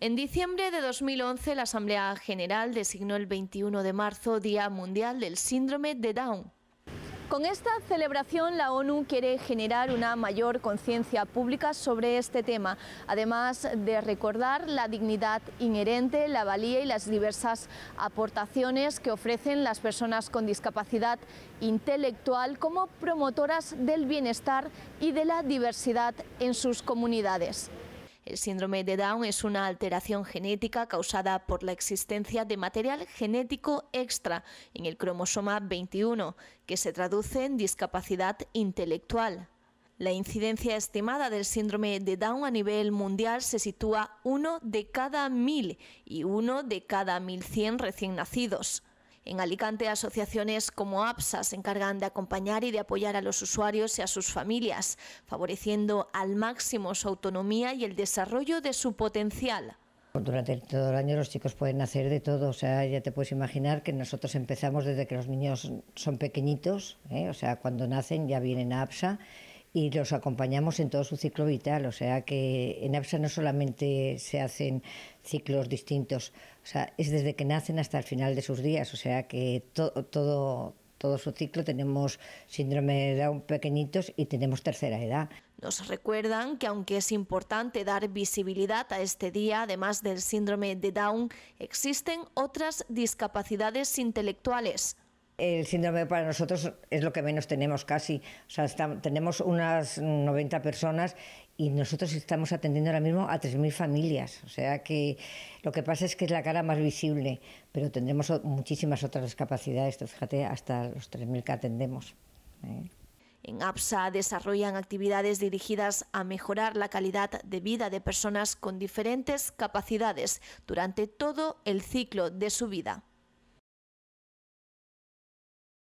En diciembre de 2011, la Asamblea General designó el 21 de marzo Día Mundial del Síndrome de Down. Con esta celebración, la ONU quiere generar una mayor conciencia pública sobre este tema, además de recordar la dignidad inherente, la valía y las diversas aportaciones que ofrecen las personas con discapacidad intelectual como promotoras del bienestar y de la diversidad en sus comunidades. El síndrome de Down es una alteración genética causada por la existencia de material genético extra en el cromosoma 21, que se traduce en discapacidad intelectual. La incidencia estimada del síndrome de Down a nivel mundial se sitúa uno de cada mil y uno de cada 1.100 recién nacidos. En Alicante, asociaciones como APSA se encargan de acompañar y de apoyar a los usuarios y a sus familias, favoreciendo al máximo su autonomía y el desarrollo de su potencial. Durante todo el año los chicos pueden hacer de todo, o sea, ya te puedes imaginar que nosotros empezamos desde que los niños son pequeñitos, ¿eh? o sea, cuando nacen ya vienen a APSA y los acompañamos en todo su ciclo vital. O sea que en APSA no solamente se hacen ciclos distintos, o sea, es desde que nacen hasta el final de sus días. O sea que todo, todo su ciclo tenemos síndrome de Down pequeñitos y tenemos tercera edad. Nos recuerdan que aunque es importante dar visibilidad a este día, además del síndrome de Down, existen otras discapacidades intelectuales el síndrome para nosotros es lo que menos tenemos casi. O sea, tenemos unas 90 personas y nosotros estamos atendiendo ahora mismo a 3.000 familias. O sea que lo que pasa es que es la cara más visible, pero tendremos muchísimas otras capacidades, fíjate, hasta los 3.000 que atendemos. ¿eh? En APSA desarrollan actividades dirigidas a mejorar la calidad de vida de personas con diferentes capacidades durante todo el ciclo de su vida.